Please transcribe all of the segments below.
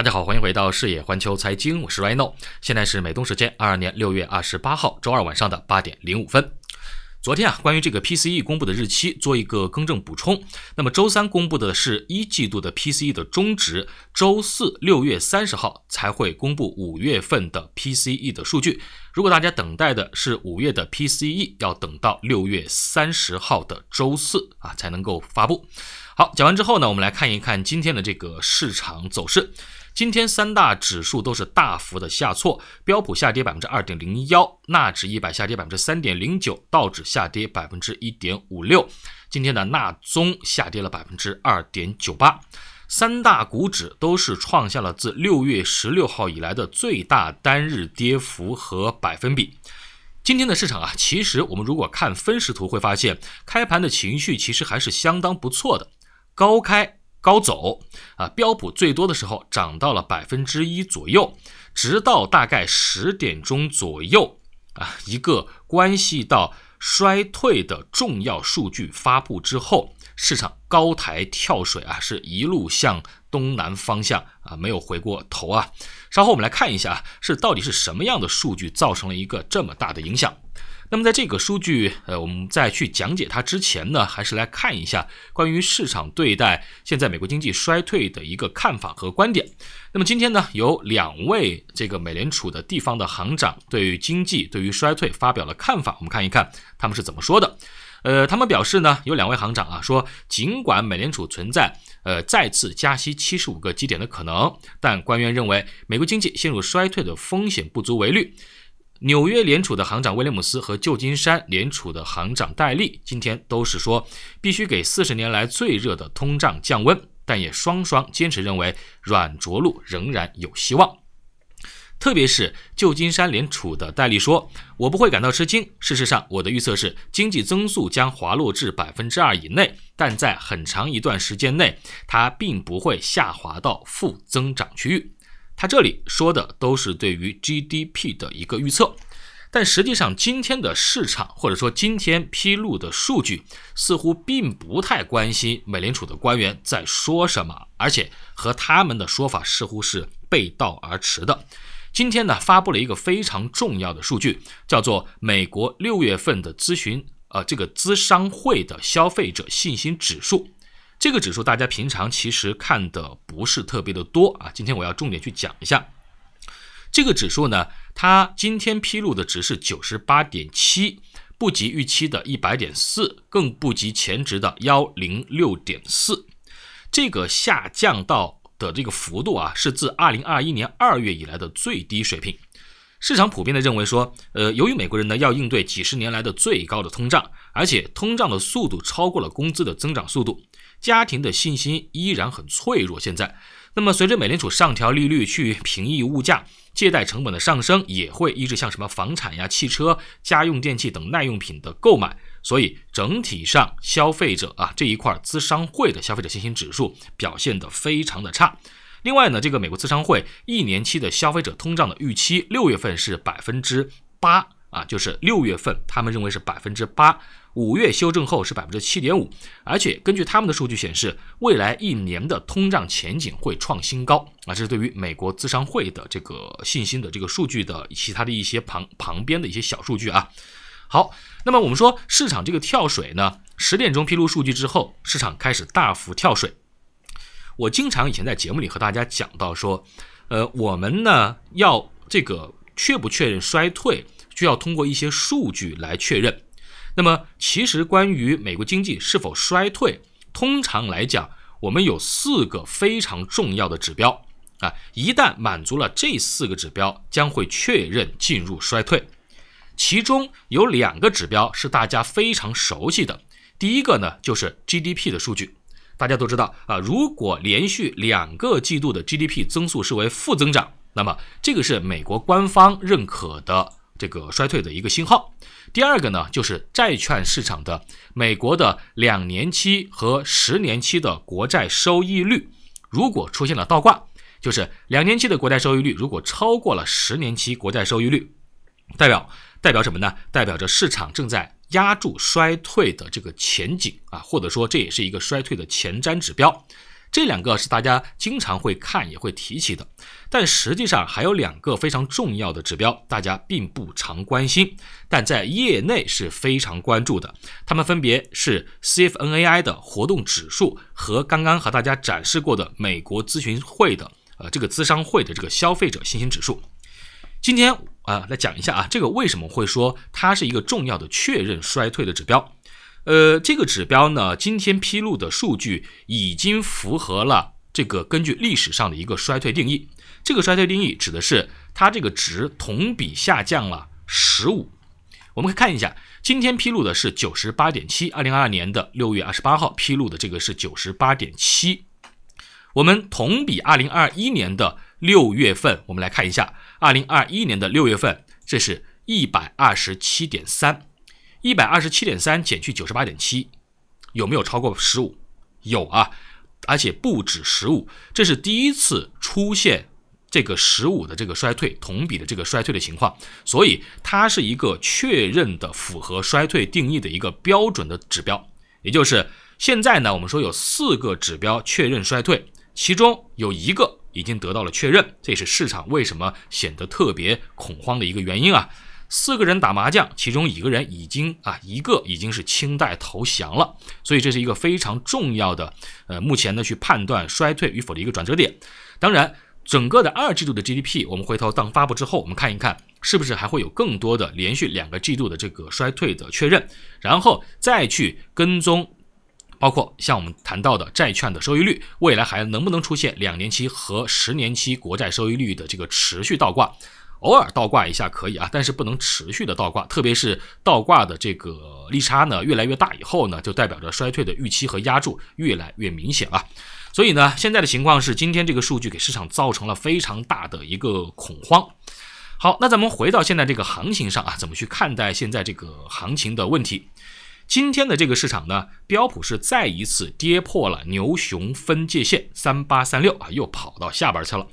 大家好，欢迎回到视野环球财经，我是 Raino，现在是美东时间二二年六月二十八号周二晚上的八点零五分。昨天啊，关于这个 PCE 公布的日期做一个更正补充。那么周三公布的是一季度的 PCE 的中值，周四六月三十号才会公布五月份的 PCE 的数据。如果大家等待的是五月的 PCE，要等到六月三十号的周四啊才能够发布。好，讲完之后呢，我们来看一看今天的这个市场走势。今天三大指数都是大幅的下挫，标普下跌百分之二点零幺，纳指一百下跌百分之三点零九，道指下跌百分之一点五六。今天的纳综下跌了百分之二点九八，三大股指都是创下了自六月十六号以来的最大单日跌幅和百分比。今天的市场啊，其实我们如果看分时图，会发现开盘的情绪其实还是相当不错的，高开。高走啊，标普最多的时候涨到了百分之一左右，直到大概十点钟左右啊，一个关系到衰退的重要数据发布之后，市场高台跳水啊，是一路向东南方向啊，没有回过头啊。稍后我们来看一下，是到底是什么样的数据造成了一个这么大的影响。那么，在这个数据，呃，我们再去讲解它之前呢，还是来看一下关于市场对待现在美国经济衰退的一个看法和观点。那么今天呢，有两位这个美联储的地方的行长对于经济、对于衰退发表了看法，我们看一看他们是怎么说的。呃，他们表示呢，有两位行长啊说，尽管美联储存在呃再次加息七十五个基点的可能，但官员认为美国经济陷入衰退的风险不足为虑。纽约联储的行长威廉姆斯和旧金山联储的行长戴利今天都是说，必须给四十年来最热的通胀降温，但也双双坚持认为软着陆仍然有希望。特别是旧金山联储的戴利说：“我不会感到吃惊。事实上，我的预测是经济增速将滑落至百分之二以内，但在很长一段时间内，它并不会下滑到负增长区域。”他这里说的都是对于 GDP 的一个预测，但实际上今天的市场或者说今天披露的数据似乎并不太关心美联储的官员在说什么，而且和他们的说法似乎是背道而驰的。今天呢，发布了一个非常重要的数据，叫做美国六月份的咨询，呃，这个资商会的消费者信心指数。这个指数大家平常其实看的不是特别的多啊，今天我要重点去讲一下这个指数呢。它今天披露的值是九十八点七，不及预期的一百点四，更不及前值的幺零六点四。这个下降到的这个幅度啊，是自二零二一年二月以来的最低水平。市场普遍的认为说，呃，由于美国人呢要应对几十年来的最高的通胀，而且通胀的速度超过了工资的增长速度。家庭的信心依然很脆弱。现在，那么随着美联储上调利率去平抑物价，借贷成本的上升也会抑制像什么房产呀、汽车、家用电器等耐用品的购买。所以，整体上消费者啊这一块，资商会的消费者信心指数表现得非常的差。另外呢，这个美国资商会一年期的消费者通胀的预期，六月份是百分之八啊，就是六月份他们认为是百分之八。五月修正后是百分之七点五，而且根据他们的数据显示，未来一年的通胀前景会创新高啊！这是对于美国资商会的这个信心的这个数据的其他的一些旁旁边的一些小数据啊。好，那么我们说市场这个跳水呢，十点钟披露数据之后，市场开始大幅跳水。我经常以前在节目里和大家讲到说，呃，我们呢要这个确不确认衰退，需要通过一些数据来确认。那么，其实关于美国经济是否衰退，通常来讲，我们有四个非常重要的指标啊。一旦满足了这四个指标，将会确认进入衰退。其中有两个指标是大家非常熟悉的，第一个呢就是 GDP 的数据。大家都知道啊，如果连续两个季度的 GDP 增速是为负增长，那么这个是美国官方认可的。这个衰退的一个信号。第二个呢，就是债券市场的美国的两年期和十年期的国债收益率，如果出现了倒挂，就是两年期的国债收益率如果超过了十年期国债收益率，代表代表什么呢？代表着市场正在压住衰退的这个前景啊，或者说这也是一个衰退的前瞻指标。这两个是大家经常会看也会提起的，但实际上还有两个非常重要的指标，大家并不常关心，但在业内是非常关注的。他们分别是 CFNAI 的活动指数和刚刚和大家展示过的美国咨询会的呃这个资商会的这个消费者信心指数。今天啊来讲一下啊这个为什么会说它是一个重要的确认衰退的指标。呃，这个指标呢，今天披露的数据已经符合了这个根据历史上的一个衰退定义。这个衰退定义指的是它这个值同比下降了十五。我们可以看一下，今天披露的是九十八点七，二零二二年的六月二十八号披露的这个是九十八点七。我们同比二零二一年的六月份，我们来看一下，二零二一年的六月份，这是一百二十七点三。一百二十七点三减去九十八点七，有没有超过十五？有啊，而且不止十五。这是第一次出现这个十五的这个衰退，同比的这个衰退的情况。所以它是一个确认的符合衰退定义的一个标准的指标。也就是现在呢，我们说有四个指标确认衰退，其中有一个已经得到了确认。这也是市场为什么显得特别恐慌的一个原因啊。四个人打麻将，其中一个人已经啊，一个已经是清代投降了，所以这是一个非常重要的，呃，目前呢去判断衰退与否的一个转折点。当然，整个的二季度的 GDP，我们回头当发布之后，我们看一看是不是还会有更多的连续两个季度的这个衰退的确认，然后再去跟踪，包括像我们谈到的债券的收益率，未来还能不能出现两年期和十年期国债收益率的这个持续倒挂。偶尔倒挂一下可以啊，但是不能持续的倒挂，特别是倒挂的这个利差呢越来越大以后呢，就代表着衰退的预期和压住越来越明显啊。所以呢，现在的情况是，今天这个数据给市场造成了非常大的一个恐慌。好，那咱们回到现在这个行情上啊，怎么去看待现在这个行情的问题？今天的这个市场呢，标普是再一次跌破了牛熊分界线三八三六啊，又跑到下边去了。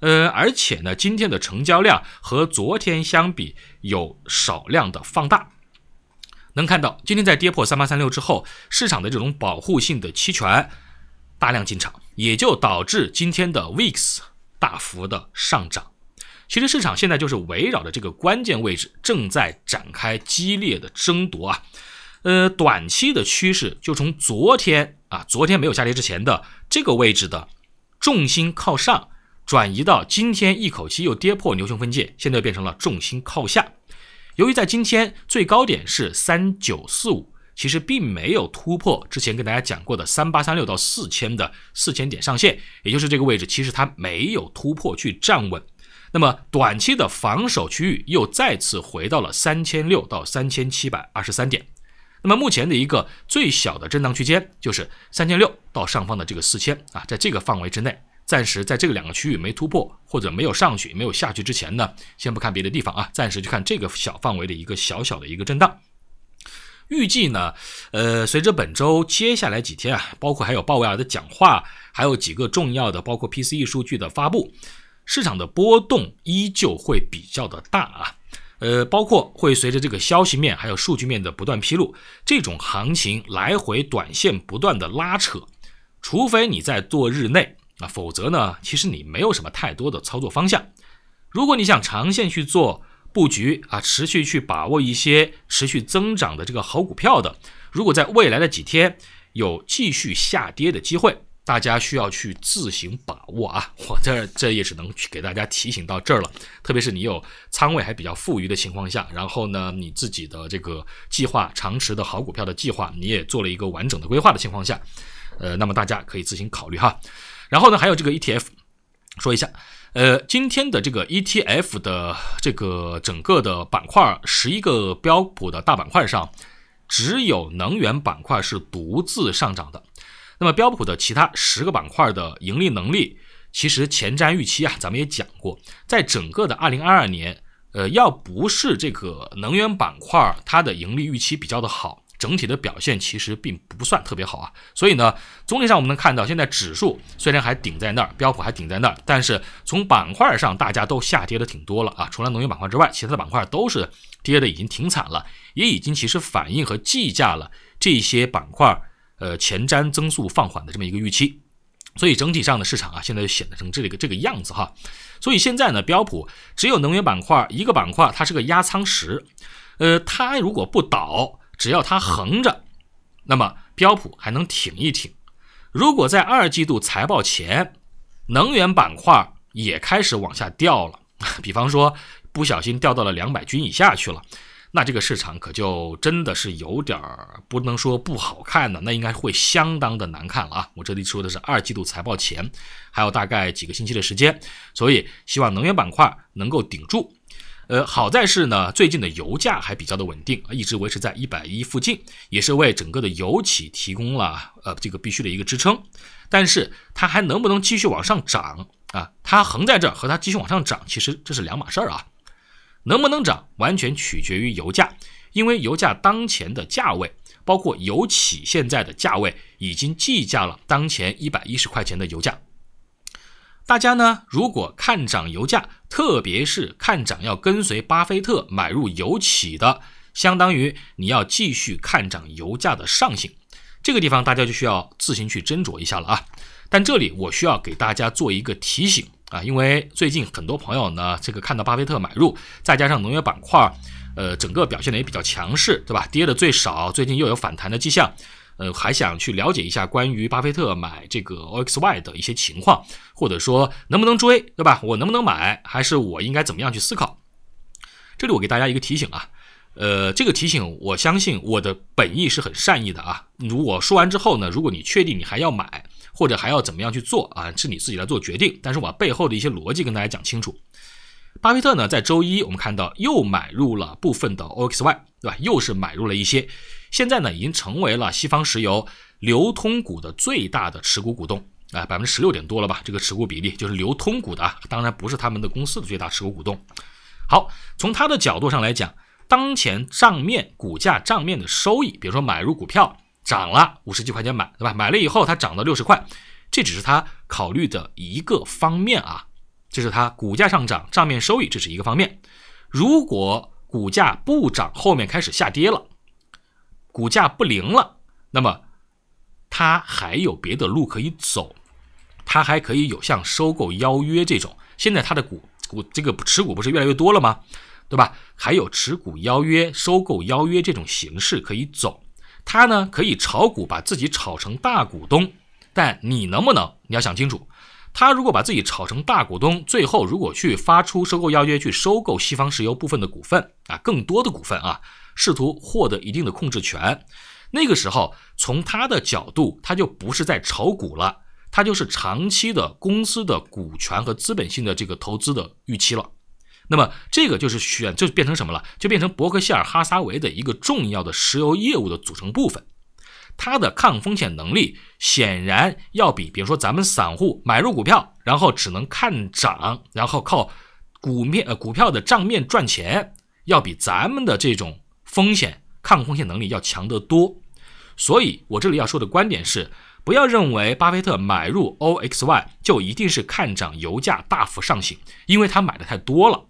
呃，而且呢，今天的成交量和昨天相比有少量的放大，能看到今天在跌破三八三六之后，市场的这种保护性的期权大量进场，也就导致今天的 VIX 大幅的上涨。其实市场现在就是围绕着这个关键位置正在展开激烈的争夺啊。呃，短期的趋势就从昨天啊，昨天没有下跌之前的这个位置的重心靠上。转移到今天，一口气又跌破牛熊分界，现在又变成了重心靠下。由于在今天最高点是三九四五，其实并没有突破之前跟大家讲过的三八三六到四千的四千点上限，也就是这个位置，其实它没有突破去站稳。那么短期的防守区域又再次回到了三千六到三千七百二十三点。那么目前的一个最小的震荡区间就是三千六到上方的这个四千啊，在这个范围之内。暂时在这个两个区域没突破或者没有上去、没有下去之前呢，先不看别的地方啊，暂时就看这个小范围的一个小小的一个震荡。预计呢，呃，随着本周接下来几天啊，包括还有鲍威尔的讲话，还有几个重要的，包括 PCE 数据的发布，市场的波动依旧会比较的大啊。呃，包括会随着这个消息面还有数据面的不断披露，这种行情来回短线不断的拉扯，除非你在做日内。那否则呢？其实你没有什么太多的操作方向。如果你想长线去做布局啊，持续去把握一些持续增长的这个好股票的，如果在未来的几天有继续下跌的机会，大家需要去自行把握啊。我这这也只能去给大家提醒到这儿了。特别是你有仓位还比较富余的情况下，然后呢，你自己的这个计划、长持的好股票的计划，你也做了一个完整的规划的情况下，呃，那么大家可以自行考虑哈。然后呢，还有这个 ETF，说一下，呃，今天的这个 ETF 的这个整个的板块，十一个标普的大板块上，只有能源板块是独自上涨的。那么标普的其他十个板块的盈利能力，其实前瞻预期啊，咱们也讲过，在整个的二零二二年，呃，要不是这个能源板块它的盈利预期比较的好。整体的表现其实并不算特别好啊，所以呢，总体上我们能看到，现在指数虽然还顶在那儿，标普还顶在那儿，但是从板块上，大家都下跌的挺多了啊，除了能源板块之外，其他的板块都是跌的已经挺惨了，也已经其实反映和计价了这些板块呃前瞻增速放缓的这么一个预期，所以整体上的市场啊，现在就显得成这个这个样子哈，所以现在呢，标普只有能源板块一个板块，它是个压舱石，呃，它如果不倒。只要它横着，那么标普还能挺一挺。如果在二季度财报前，能源板块也开始往下掉了，比方说不小心掉到了两百均以下去了，那这个市场可就真的是有点儿不能说不好看的，那应该会相当的难看了啊！我这里说的是二季度财报前，还有大概几个星期的时间，所以希望能源板块能够顶住。呃，好在是呢，最近的油价还比较的稳定，一直维持在一百一附近，也是为整个的油企提供了呃这个必须的一个支撑。但是它还能不能继续往上涨啊？它横在这和它继续往上涨，其实这是两码事儿啊。能不能涨，完全取决于油价，因为油价当前的价位，包括油企现在的价位，已经计价了当前一百一十块钱的油价。大家呢，如果看涨油价，特别是看涨要跟随巴菲特买入油企的，相当于你要继续看涨油价的上行，这个地方大家就需要自行去斟酌一下了啊。但这里我需要给大家做一个提醒啊，因为最近很多朋友呢，这个看到巴菲特买入，再加上农业板块，呃，整个表现的也比较强势，对吧？跌的最少，最近又有反弹的迹象。呃，还想去了解一下关于巴菲特买这个 OXY 的一些情况，或者说能不能追，对吧？我能不能买，还是我应该怎么样去思考？这里我给大家一个提醒啊，呃，这个提醒我相信我的本意是很善意的啊。如果说完之后呢，如果你确定你还要买，或者还要怎么样去做啊，是你自己来做决定。但是我把背后的一些逻辑跟大家讲清楚。巴菲特呢，在周一我们看到又买入了部分的 OXY，对吧？又是买入了一些，现在呢，已经成为了西方石油流通股的最大的持股股东，啊，百分之十六点多了吧？这个持股比例就是流通股的啊，当然不是他们的公司的最大持股股东。好，从他的角度上来讲，当前账面股价账面的收益，比如说买入股票涨了五十几块钱买，对吧？买了以后它涨到六十块，这只是他考虑的一个方面啊。这是它股价上涨，账面收益，这是一个方面。如果股价不涨，后面开始下跌了，股价不灵了，那么它还有别的路可以走，它还可以有像收购邀约这种。现在它的股股这个持股不是越来越多了吗？对吧？还有持股邀约、收购邀约这种形式可以走。它呢可以炒股把自己炒成大股东，但你能不能？你要想清楚。他如果把自己炒成大股东，最后如果去发出收购要约，去收购西方石油部分的股份啊，更多的股份啊，试图获得一定的控制权，那个时候从他的角度，他就不是在炒股了，他就是长期的公司的股权和资本性的这个投资的预期了。那么这个就是选就变成什么了？就变成伯克希尔哈撒韦的一个重要的石油业务的组成部分。他的抗风险能力显然要比，比如说咱们散户买入股票，然后只能看涨，然后靠股面呃股票的账面赚钱，要比咱们的这种风险抗风险能力要强得多。所以，我这里要说的观点是，不要认为巴菲特买入 O X Y 就一定是看涨油价大幅上行，因为他买的太多了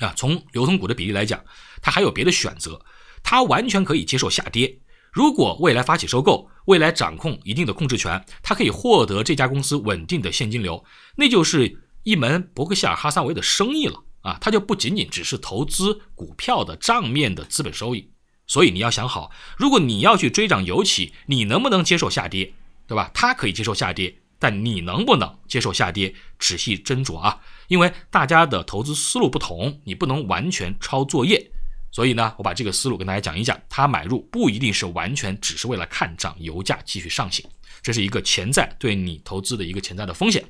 啊。从流通股的比例来讲，他还有别的选择，他完全可以接受下跌。如果未来发起收购，未来掌控一定的控制权，他可以获得这家公司稳定的现金流，那就是一门伯克希尔哈撒韦的生意了啊！它就不仅仅只是投资股票的账面的资本收益。所以你要想好，如果你要去追涨油企，你能不能接受下跌，对吧？他可以接受下跌，但你能不能接受下跌，仔细斟酌啊！因为大家的投资思路不同，你不能完全抄作业。所以呢，我把这个思路跟大家讲一讲，它买入不一定是完全只是为了看涨油价继续上行，这是一个潜在对你投资的一个潜在的风险。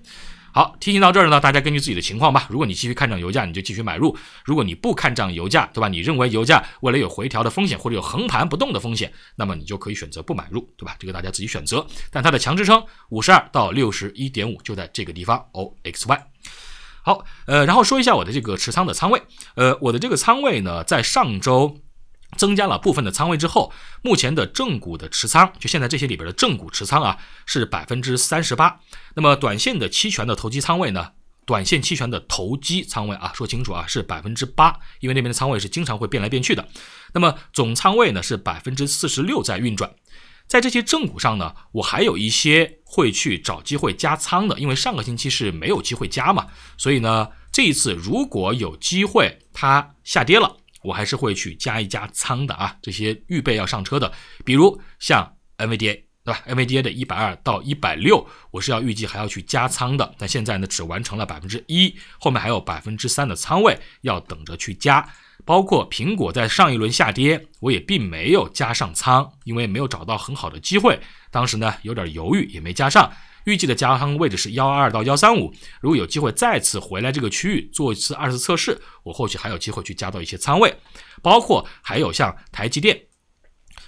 好，提醒到这儿呢，大家根据自己的情况吧。如果你继续看涨油价，你就继续买入；如果你不看涨油价，对吧？你认为油价未来有回调的风险，或者有横盘不动的风险，那么你就可以选择不买入，对吧？这个大家自己选择。但它的强支撑五十二到六十一点五就在这个地方，OXY。好，呃，然后说一下我的这个持仓的仓位，呃，我的这个仓位呢，在上周增加了部分的仓位之后，目前的正股的持仓，就现在这些里边的正股持仓啊，是百分之三十八。那么短线的期权的投机仓位呢，短线期权的投机仓位啊，说清楚啊，是百分之八，因为那边的仓位是经常会变来变去的。那么总仓位呢，是百分之四十六在运转。在这些正股上呢，我还有一些会去找机会加仓的，因为上个星期是没有机会加嘛，所以呢，这一次如果有机会它下跌了，我还是会去加一加仓的啊。这些预备要上车的，比如像 NVDA 对吧？NVDA 的一百二到一百六，我是要预计还要去加仓的，但现在呢只完成了百分之一，后面还有百分之三的仓位要等着去加。包括苹果在上一轮下跌，我也并没有加上仓，因为没有找到很好的机会，当时呢有点犹豫，也没加上。预计的加仓位置是幺二二到幺三五，如果有机会再次回来这个区域做一次二次测试，我或许还有机会去加到一些仓位。包括还有像台积电，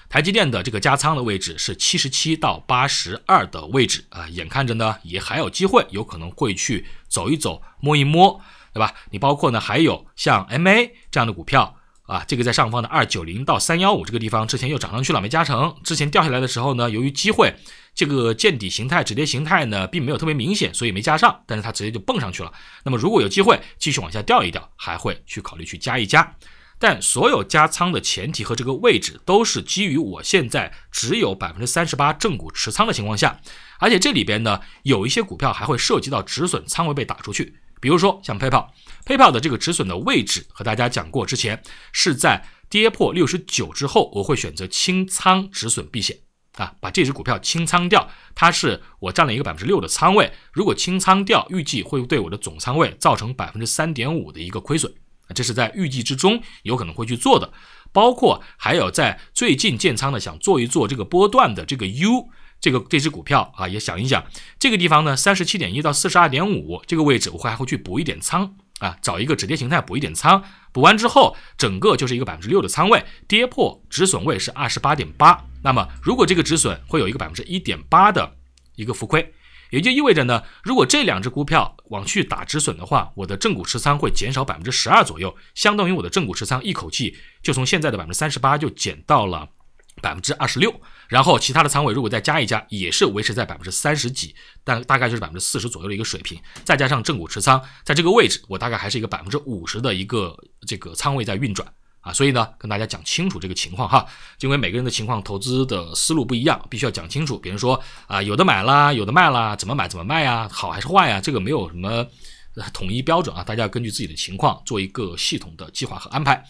台积电的这个加仓的位置是七十七到八十二的位置啊，眼看着呢也还有机会，有可能会去走一走，摸一摸。对吧？你包括呢，还有像 MA 这样的股票啊，这个在上方的二九零到三幺五这个地方，之前又涨上去了，没加成。之前掉下来的时候呢，由于机会，这个见底形态、止跌形态呢，并没有特别明显，所以没加上。但是它直接就蹦上去了。那么如果有机会继续往下掉一掉，还会去考虑去加一加。但所有加仓的前提和这个位置，都是基于我现在只有百分之三十八正股持仓的情况下，而且这里边呢，有一些股票还会涉及到止损，仓位被打出去。比如说像 PayPal，PayPal 的这个止损的位置，和大家讲过，之前是在跌破六十九之后，我会选择清仓止损避险，啊，把这只股票清仓掉。它是我占了一个百分之六的仓位，如果清仓掉，预计会对我的总仓位造成百分之三点五的一个亏损，啊，这是在预计之中有可能会去做的。包括还有在最近建仓的，想做一做这个波段的这个 U。这个这只股票啊，也想一想，这个地方呢，三十七点一到四十二点五这个位置，我会还会去补一点仓啊，找一个止跌形态补一点仓，补完之后，整个就是一个百分之六的仓位，跌破止损位是二十八点八，那么如果这个止损会有一个百分之一点八的一个浮亏，也就意味着呢，如果这两只股票往去打止损的话，我的正股持仓会减少百分之十二左右，相当于我的正股持仓一口气就从现在的百分之三十八就减到了百分之二十六。然后其他的仓位如果再加一加，也是维持在百分之三十几，但大概就是百分之四十左右的一个水平。再加上正股持仓，在这个位置，我大概还是一个百分之五十的一个这个仓位在运转啊。所以呢，跟大家讲清楚这个情况哈，因为每个人的情况、投资的思路不一样，必须要讲清楚。比如说啊，有的买啦，有的卖啦，怎么买怎么卖呀，好还是坏呀，这个没有什么统一标准啊，大家要根据自己的情况做一个系统的计划和安排。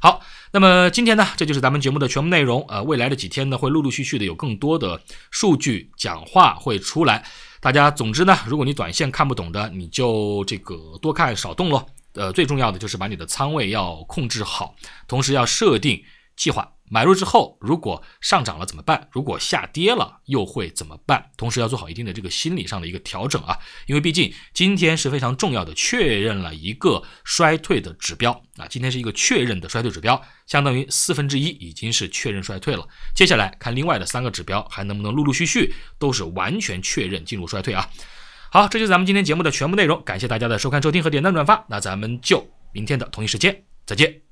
好，那么今天呢，这就是咱们节目的全部内容。呃，未来的几天呢，会陆陆续续的有更多的数据讲话会出来。大家，总之呢，如果你短线看不懂的，你就这个多看少动咯。呃，最重要的就是把你的仓位要控制好，同时要设定。计划买入之后，如果上涨了怎么办？如果下跌了又会怎么办？同时要做好一定的这个心理上的一个调整啊，因为毕竟今天是非常重要的，确认了一个衰退的指标啊，今天是一个确认的衰退指标，相当于四分之一已经是确认衰退了。接下来看另外的三个指标还能不能陆陆续续都是完全确认进入衰退啊？好，这就是咱们今天节目的全部内容，感谢大家的收看、收听和点赞、转发。那咱们就明天的同一时间再见。